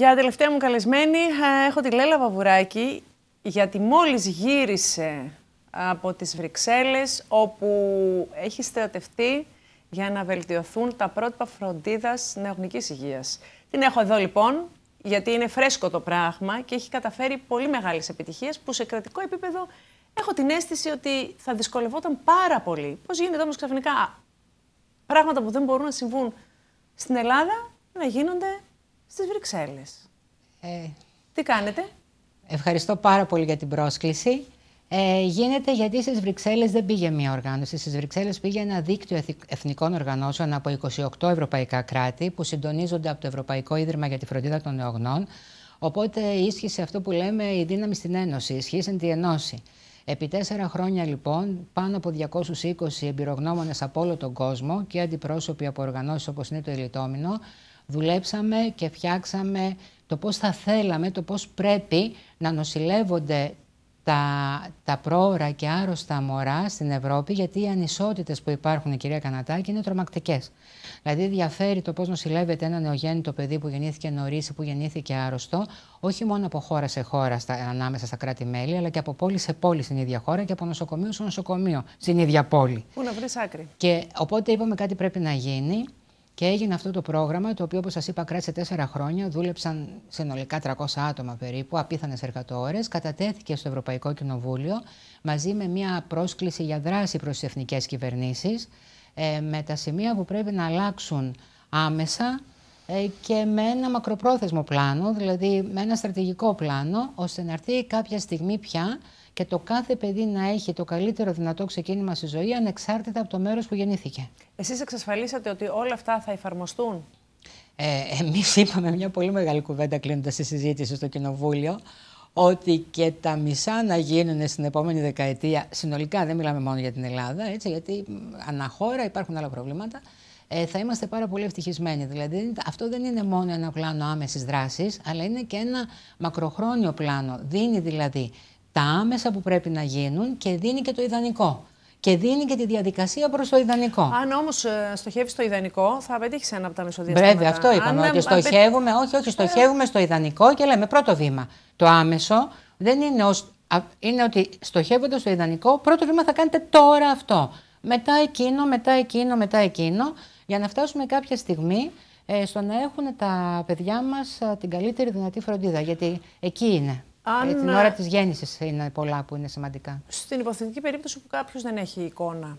Για τελευταία μου καλεσμένη ε, έχω τη Λέλα Βαβουράκη, γιατί μόλις γύρισε από τις Βρυξέλλες, όπου έχει στρατευτεί για να βελτιωθούν τα πρότυπα φροντίδας νεογνικής υγείας. Την έχω εδώ λοιπόν, γιατί είναι φρέσκο το πράγμα και έχει καταφέρει πολύ μεγάλες επιτυχίες, που σε κρατικό επίπεδο έχω την αίσθηση ότι θα δυσκολευόταν πάρα πολύ. Πώς γίνεται όμως ξαφνικά πράγματα που δεν μπορούν να συμβούν στην Ελλάδα να γίνονται στις Βρυξέλλες. Ε, Τι κάνετε? Ευχαριστώ πάρα πολύ για την πρόσκληση. Ε, γίνεται γιατί στις Βρυξέλλες δεν πήγε μία οργάνωση. Στις Βρυξέλλες πήγε ένα δίκτυο εθνικών οργανώσεων από 28 ευρωπαϊκά κράτη που συντονίζονται από το Ευρωπαϊκό Ίδρυμα για τη Φροντίδα των Νεογνών. Οπότε ίσχυσε αυτό που λέμε η δύναμη στην Ένωση, Ισχύσαν τη Ενώση. Επί τέσσερα χρόνια λοιπόν, πάνω από 220 εμπειρογνώμονες από όλο τον κόσμο και αντιπρόσωποι από οργανώσεις όπως είναι το Ελιτόμινο, δουλέψαμε και φτιάξαμε το πώς θα θέλαμε, το πώς πρέπει να νοσηλεύονται τα, τα πρόωρα και άρρωστα μωρά στην Ευρώπη, γιατί οι ανισότητες που υπάρχουν, κυρία Κανατάκη, είναι τρομακτικές. Δηλαδή, διαφέρει το πώς νοσηλεύεται ένα νεογέννητο παιδί που γεννήθηκε νωρίς ή που γεννήθηκε άρρωστο, όχι μόνο από χώρα σε χώρα στα, ανάμεσα στα κράτη-μέλη, αλλά και από πόλη σε πόλη στην ίδια χώρα και από νοσοκομείο σε νοσοκομείο στην ίδια πόλη. Πού να βρεις άκρη. Και οπότε είπαμε κάτι πρέπει να γίνει. Και έγινε αυτό το πρόγραμμα, το οποίο όπως σας είπα κράτησε τέσσερα χρόνια, δούλεψαν συνολικά 300 άτομα περίπου, απίθανες εργατόρες, κατατέθηκε στο Ευρωπαϊκό Κοινοβούλιο μαζί με μια πρόσκληση για δράση προς τις εθνικές κυβερνήσεις, ε, με τα σημεία που πρέπει να αλλάξουν άμεσα ε, και με ένα μακροπρόθεσμο πλάνο, δηλαδή με ένα στρατηγικό πλάνο, ώστε να έρθει κάποια στιγμή πια και το κάθε παιδί να έχει το καλύτερο δυνατό ξεκίνημα στη ζωή ανεξάρτητα από το μέρος που γεννήθηκε. Εσείς εξασφαλίσατε ότι όλα αυτά θα εφαρμοστούν. Ε, εμείς είπαμε μια πολύ μεγάλη κουβέντα κλείνοντας τη συζήτηση στο Κοινοβούλιο ότι και τα μισά να γίνουν στην επόμενη δεκαετία, συνολικά δεν μιλάμε μόνο για την Ελλάδα, έτσι, γιατί αναχώρα υπάρχουν άλλα προβλήματα, ε, θα είμαστε πάρα πολύ ευτυχισμένοι. Δηλαδή, αυτό δεν είναι μόνο ένα πλάνο άμεσης δράσης, αλλά είναι και ένα μακροχρόνιο πλάνο. Δίνει δηλαδή τα άμεσα που πρέπει να γίνουν και δίνει και το ιδανικό. Και δίνει και τη διαδικασία προς το ιδανικό. Αν όμως ε, στοχεύεις στο ιδανικό, θα πετύχεις ένα από τα μεσοδιαστήματα. Βέβαια, αυτό είπαμε. Αν, ότι στοχεύουμε, όχι, όχι, ε. στοχεύουμε στο ιδανικό και λέμε πρώτο βήμα. Το άμεσο δεν είναι είναι ότι στοχεύοντας στο ιδανικό, πρώτο βήμα θα κάνετε τώρα αυτό. Μετά εκείνο, μετά εκείνο, μετά εκείνο, για να φτάσουμε κάποια στιγμή ε, στο να έχουν τα παιδιά μας την καλύτερη δυνατή φροντίδα, γιατί εκεί είναι. Ε, αν... Ε, την ώρα της γέννησης είναι πολλά που είναι σημαντικά. Στην υποθετική περίπτωση που κάποιος δεν έχει εικόνα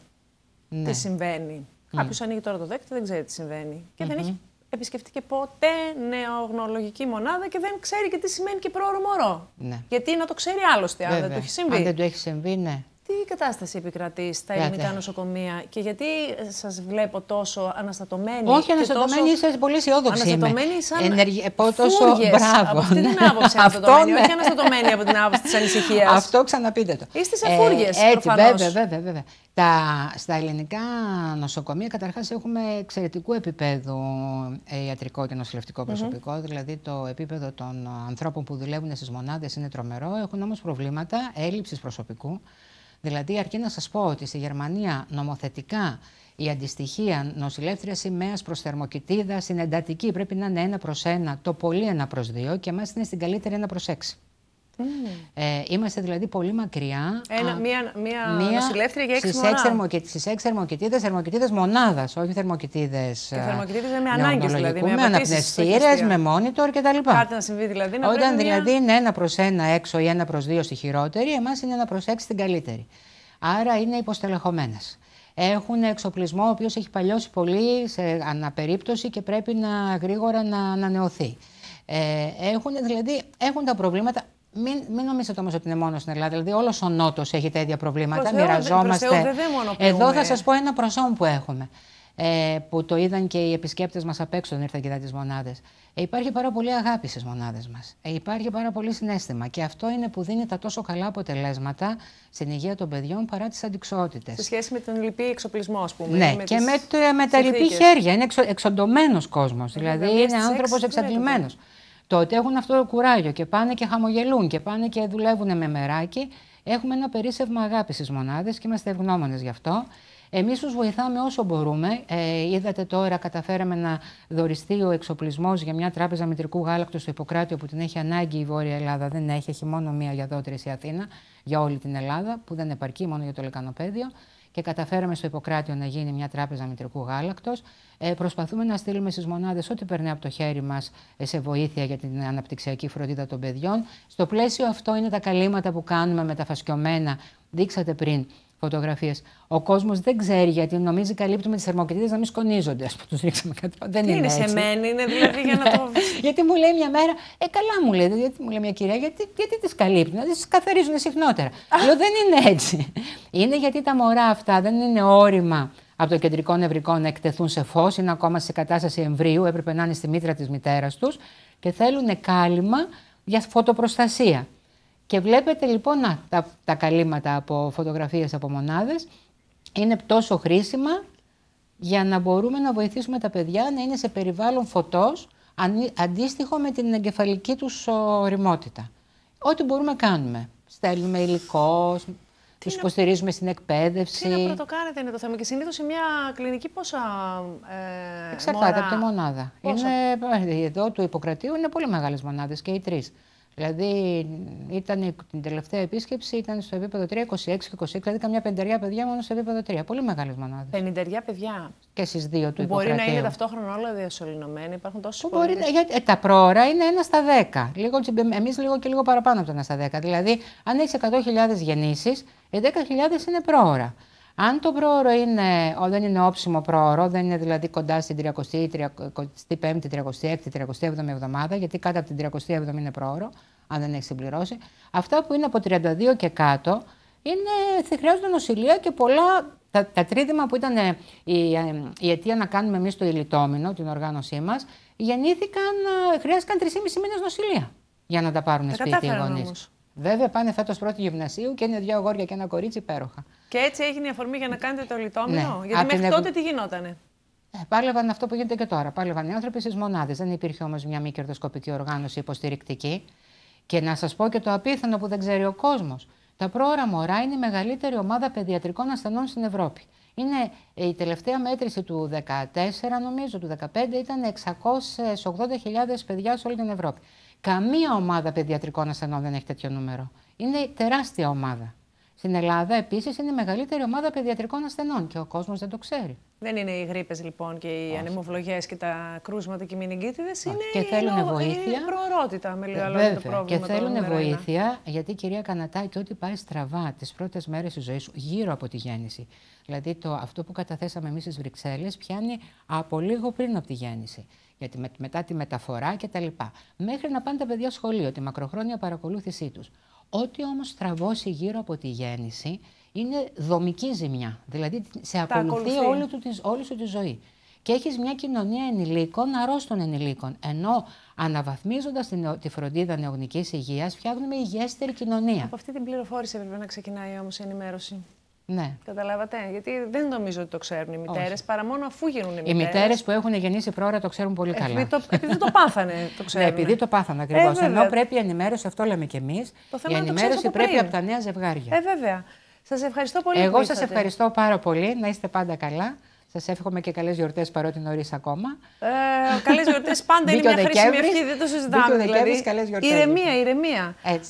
ναι. τι συμβαίνει. Mm. Ναι. Κάποιος ανοίγει τώρα το δέκτη, δεν ξέρει τι συμβαίνει. Και δεν έχει επισκεφτεί και ποτέ νεογνωλογική μονάδα και δεν ξέρει και τι σημαίνει και πρόωρο μωρό. Ναι. Γιατί να το ξέρει άλλωστε, αν δεν το έχει συμβεί. Αν δεν το έχει συμβεί, ναι. Τι κατάσταση επικρατεί στα ελληνικά νοσοκομεία και γιατί ε, σας βλέπω τόσο αναστατωμένη. Όχι αναστατωμένη, τόσο... είσαι πολύ αισιόδοξη. Αναστατωμένη σαν. Ενεργη... Ε, τόσο... Μπράβο. Από αυτή την ναι. άποψη αναστατωμένη. Ναι. Όχι αναστατωμένη από την άποψη της ανησυχίας. Αυτό ξαναπείτε το. Είστε σε φούργε. Ε, έτσι, βέβαια, βέβαια. βέβαια. Τα, στα ελληνικά νοσοκομεία καταρχάς έχουμε εξαιρετικού επίπεδου ε, ιατρικό και νοσηλευτικό προσωπικό, mm -hmm. δηλαδή το επίπεδο των ανθρώπων που δουλεύουν στις μονάδες είναι τρομερό, έχουν όμως προβλήματα έλλειψης προσωπικού. Δηλαδή, αρκεί να σας πω ότι στη Γερμανία νομοθετικά η αντιστοιχεία νοσηλεύτρια σημαία προς θερμοκοιτίδα είναι εντατική πρέπει να είναι ένα προς ένα, το πολύ ένα προς δύο, και εμά είναι στην καλύτερη ένα προς έξι. Ε, είμαστε δηλαδή πολύ μακριά. Ένα, α, μία, μία, νοσηλεύτρια για έξι μονάδες Στι έξι θερμοκοιτίδε, μονάδας, όχι θερμοκοιτίδε. Ε, με αναπνευστήρες, δηλαδή. Με αναπνευστήρε, με μόνιτορ κτλ. Κάτι να συμβεί δηλαδή. Να Όταν δηλαδή είναι ένα προς ένα έξω ή ένα προς δύο στη χειρότερη, εμάς είναι ένα προς έξι στην καλύτερη. Άρα είναι υποστελεχωμένες. Έχουν εξοπλισμό ο οποίος έχει παλιώσει πολύ σε αναπερίπτωση και πρέπει να γρήγορα να ανανεωθεί. Ε, έχουν, δηλαδή, έχουν τα προβλήματα μην, μην νομίζετε όμως ότι είναι μόνο στην Ελλάδα. Δηλαδή, όλος ο Νότος έχει τα προβλήματα. Προσέω, μοιραζόμαστε. Προσέω, δε μόνο Εδώ θα σας πω ένα προσώμα που έχουμε. Ε, που το είδαν και οι επισκέπτες μας απ' έξω, όταν ήρθαν και είδαν τις μονάδες. Ε, υπάρχει πάρα πολύ αγάπη στις μονάδες μας. Ε, υπάρχει πάρα πολύ συνέστημα. Και αυτό είναι που δίνει τα τόσο καλά αποτελέσματα στην υγεία των παιδιών παρά τις αντικσότητες. Σε σχέση με τον λυπή εξοπλισμό, ας πούμε. Ναι, και με, με τα λυπή χέρια. Είναι εξο, εξοντωμένος κόσμος. Ε, δηλαδή, είναι άνθρωπο εξαντλημένο τότε έχουν αυτό το κουράγιο και πάνε και χαμογελούν και πάνε και δουλεύουν με μεράκι. Έχουμε ένα περίσσευμα αγάπης στις μονάδες και είμαστε ευγνώμονες γι' αυτό. Εμείς τους βοηθάμε όσο μπορούμε. Ε, είδατε τώρα, καταφέραμε να δοριστεί ο εξοπλισμός για μια τράπεζα μητρικού γάλακτος στο Ιπποκράτιο που την έχει ανάγκη η Βόρεια Ελλάδα. Δεν έχει, έχει μόνο μία για δότρε η Αθήνα, για όλη την Ελλάδα, που δεν επαρκεί μόνο για το λεκανοπέδιο και καταφέραμε στο Ιπποκράτιο να γίνει μια τράπεζα μητρικού γάλακτος. Ε, προσπαθούμε να στείλουμε στις μονάδες ό,τι περνάει από το χέρι μας ε, σε βοήθεια για την αναπτυξιακή φροντίδα των παιδιών. Στο πλαίσιο αυτό είναι τα καλύματα που κάνουμε με τα φασκιωμένα. Δείξατε πριν φωτογραφίες. Ο κόσμος δεν ξέρει γιατί νομίζει καλύπτουμε τις θερμοκρατίε να μην σκονίζονται. Ας πούμε, τους ρίξαμε κάτι. Δεν είναι, είναι σε μένα, είναι δηλαδή για να το. γιατί μου λέει μια μέρα, Ε, καλά μου λέει, γιατί μου λέει μια κυρία, γιατί, γιατί τις καλύπτουν, να τις καθαρίζουν συχνότερα. Λέω δεν είναι έτσι. Είναι γιατί τα μωρά αυτά δεν είναι όρημα από το κεντρικό νευρικό να εκτεθούν σε φως, είναι ακόμα σε κατάσταση εμβρίου, έπρεπε να είναι στη μήτρα της μητέρας τους και θέλουν κάλυμα για φωτοπροστασία. Και βλέπετε λοιπόν τα, τα καλύματα από φωτογραφίες από μονάδες είναι τόσο χρήσιμα για να μπορούμε να βοηθήσουμε τα παιδιά να είναι σε περιβάλλον φωτός αντίστοιχο με την εγκεφαλική τους ωριμότητα. Ό,τι μπορούμε κάνουμε. Στέλνουμε υλικό, του υποστηρίζουμε στην εκπαίδευση. Τι να κάνετε είναι το θέμα. Και συνήθως σε μια κλινική πόσα. Ε, Εξαρτάται από τη μονάδα. εδώ του Ιπποκρατίου είναι πολύ μεγάλες μονάδες και οι τρεις. Δηλαδή ήταν, την τελευταία επίσκεψη ήταν στο επίπεδο 3, 26 και 26, δηλαδή καμιά πενταριά παιδιά μόνο στο επίπεδο 3. Πολύ μεγάλες μονάδες. Πεντεριά παιδιά. Και στις δύο του Μπορεί να είναι ταυτόχρονα όλα διασωληνωμένα, υπάρχουν τόσοι πολλοί. Μπορεί, γιατί, ε, τα πρόωρα είναι ένα στα 10. Λίγο, εμείς λίγο και λίγο παραπάνω από το ένα στα 10. Δηλαδή, αν έχεις 100.000 γεννήσει, 10.000 είναι πρόωρα. Αν το πρόωρο είναι, δεν είναι όψιμο πρόωρο, δεν είναι δηλαδή κοντά στην η 35η, 36η, 37η εβδομάδα, γιατί κάτω από την 37η είναι πρόωρο, αν δεν έχει συμπληρώσει, αυτά που είναι από 32 και κάτω, είναι, χρειάζονται νοσηλεία και πολλά. Τα, τα τρίδημα που ήταν ε, η, ε, η αιτία να κάνουμε εμείς το ηλιτόμινο, την οργάνωσή μας, γεννήθηκαν, ε, χρειάστηκαν 3,5 μήνες νοσηλεία για να τα πάρουν σπίτι οι γονεί. Βέβαια, πάνε φέτος πρώτη γυμνασίου και είναι δύο αγόρια και ένα κορίτσι υπέροχα. Και έτσι έγινε η αφορμή για να κάνετε το λιτόμενο. Ναι. Γιατί μέχρι τότε τι γινότανε. Ε, πάλευαν αυτό που γίνεται και τώρα. Πάλευαν οι άνθρωποι στις μονάδες. Δεν υπήρχε όμως μια μη κερδοσκοπική οργάνωση υποστηρικτική. Και να σας πω και το απίθανο που δεν ξέρει ο κόσμος. Τα πρόωρα μωρά είναι η μεγαλύτερη ομάδα παιδιατρικών ασθενών στην Ευρώπη. Είναι ε, η τελευταία μέτρηση του 14, νομίζω, του 2015, ήταν 680.000 παιδιά σε όλη την Ευρώπη. Καμία ομάδα παιδιατρικών ασθενών δεν έχει τέτοιο νούμερο. Είναι τεράστια ομάδα. Στην Ελλάδα, επίσης, είναι η μεγαλύτερη ομάδα παιδιατρικών ασθενών και ο κόσμος δεν το ξέρει. Δεν είναι οι γρήπες, λοιπόν, και οι ανεμοβλογέ και τα κρούσματα και οι μηνυγκίτιδες. Είναι και θέλουν η... βοήθεια. προορότητα, με λίγα ε, λόγια. Το πρόβλημα και θέλουν βοήθεια, γιατί η κυρία Κανατάη, το ότι πάει στραβά τις πρώτες μέρες της ζωής σου, γύρω από τη γέννηση. Δηλαδή, το, αυτό που καταθέσαμε εμείς στις Βρυξέλλες πιάνει από λίγο πριν από τη γέννηση γιατί μετά τη μεταφορά κτλ. Μέχρι να πάνε τα παιδιά σχολείο, τη μακροχρόνια παρακολούθησή τους. Ό,τι όμως τραβώσει γύρω από τη γέννηση είναι δομική ζημιά. Δηλαδή σε ακολουθεί, ακολουθεί. όλη, του, όλη σου τη ζωή. Και έχεις μια κοινωνία ενηλίκων, αρρώστων ενηλίκων. Ενώ την τη φροντίδα νεογνικής υγείας, φτιάχνουμε υγιέστερη κοινωνία. Από αυτή την πληροφόρηση έπρεπε να ξεκινάει όμως η ενημέρωση. Ναι. Καταλάβατε. Γιατί δεν νομίζω ότι το ξέρουν οι μητέρες, παρά μόνο αφού γίνουν οι μητέρε. Οι μητέρες που έχουν γεννήσει πρόωρα το ξέρουν πολύ ε, καλά. Επειδή το, το πάθανε, το ναι, ξέρουν. Ναι, επειδή το πάθανε ακριβώ. Ε, Ενώ πρέπει η ενημέρωση, αυτό λέμε κι εμείς. Η ενημέρωση πρέπει από τα νέα ζευγάρια. Ε, βέβαια. Σας ευχαριστώ πολύ. Εγώ σα ευχαριστώ πάρα πολύ. Να είστε πάντα καλά. Σας εύχομαι και καλές γιορτές παρότι νωρίς ακόμα. Ε, καλές γιορτές πάντα είναι μια χρήσιμη ευχή, δεν το συζητάμε. Δηλαδή. Καλές γιορτές, ηρεμία, ηρεμία. Έτσι.